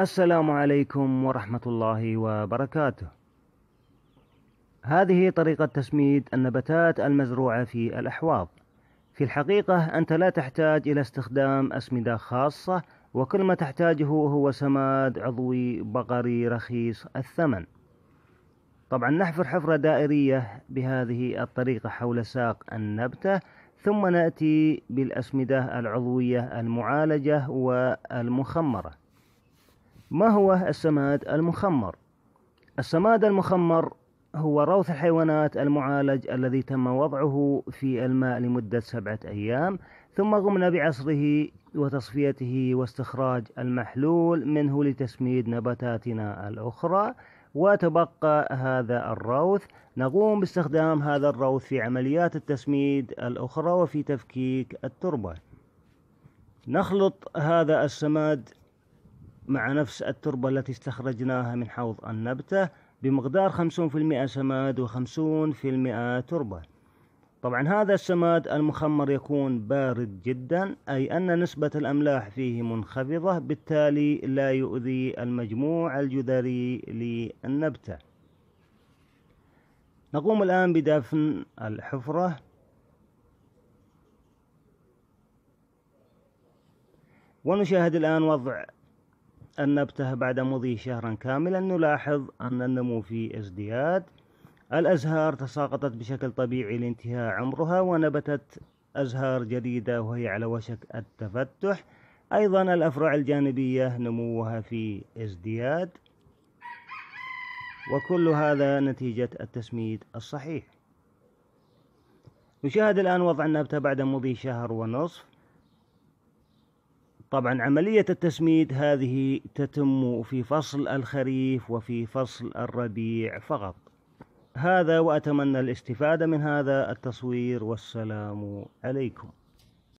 السلام عليكم ورحمة الله وبركاته. هذه طريقة تسميد النباتات المزروعة في الأحواض. في الحقيقة أنت لا تحتاج إلى استخدام أسمدة خاصة وكل ما تحتاجه هو سماد عضوي بقري رخيص الثمن. طبعا نحفر حفرة دائرية بهذه الطريقة حول ساق النبتة ثم نأتي بالأسمدة العضوية المعالجة والمخمرة. ما هو السماد المخمر؟ السماد المخمر هو روث الحيوانات المعالج الذي تم وضعه في الماء لمدة سبعة أيام ثم قمنا بعصره وتصفيته واستخراج المحلول منه لتسميد نباتاتنا الأخرى وتبقى هذا الروث نقوم باستخدام هذا الروث في عمليات التسميد الأخرى وفي تفكيك التربة نخلط هذا السماد مع نفس التربة التي استخرجناها من حوض النبتة بمقدار 50% سماد و50% تربة طبعا هذا السماد المخمر يكون بارد جدا أي أن نسبة الأملاح فيه منخفضة بالتالي لا يؤذي المجموع الجذري للنبتة نقوم الآن بدفن الحفرة ونشاهد الآن وضع النبته بعد مضي شهرا كاملا نلاحظ أن النمو في ازدياد الأزهار تساقطت بشكل طبيعي لانتهاء عمرها ونبتت أزهار جديدة وهي على وشك التفتح أيضا الأفرع الجانبية نموها في ازدياد وكل هذا نتيجة التسميد الصحيح نشاهد الآن وضع النبتة بعد مضي شهر ونصف طبعا عملية التسميد هذه تتم في فصل الخريف وفي فصل الربيع فقط هذا وأتمنى الاستفادة من هذا التصوير والسلام عليكم